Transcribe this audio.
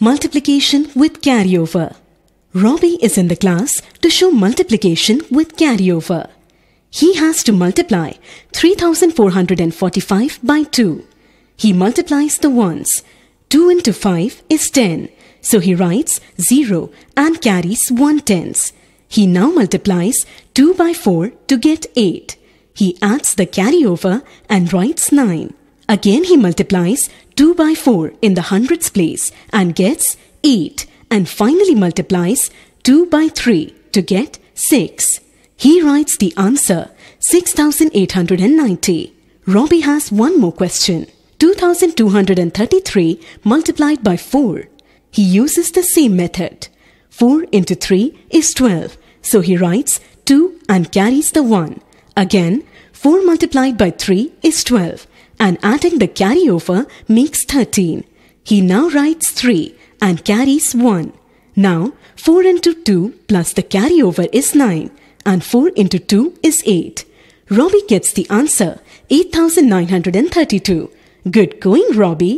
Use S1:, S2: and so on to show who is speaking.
S1: Multiplication with carryover. Robbie is in the class to show multiplication with carryover. He has to multiply 3445 by 2. He multiplies the ones. 2 into 5 is 10. So he writes 0 and carries 1 tens. He now multiplies 2 by 4 to get 8. He adds the carryover and writes 9. Again he multiplies 2 by 4 in the hundreds place and gets 8 and finally multiplies 2 by 3 to get 6. He writes the answer 6890. Robbie has one more question. 2233 multiplied by 4. He uses the same method. 4 into 3 is 12. So he writes 2 and carries the 1. Again, 4 multiplied by 3 is 12 and adding the carryover makes 13. He now writes 3 and carries 1. Now 4 into 2 plus the carryover is 9 and 4 into 2 is 8. Robbie gets the answer 8932. Good going, Robbie.